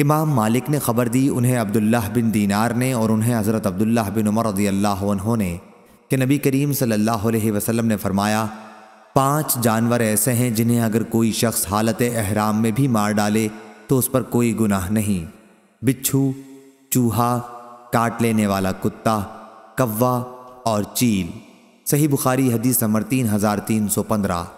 इमाम मालिक ने खबर दी उन्हें अब्दुल्लाह बिन दीनार ने और उन्हें हज़रत अब्दुल्लाह बिन उमर रदी अल्लाह ने कि नबी करीम सल्लल्लाहु अलैहि वसल्लम ने फरमाया पांच जानवर ऐसे हैं जिन्हें अगर कोई शख्स हालत अहराम में भी मार डाले तो उस पर कोई गुनाह नहीं बिच्छू चूहा काट लेने वाला कुत्ता कौवा और चील सही बुखारी हदीस नंबर तीन हज़ार तीन सौ पंद्रह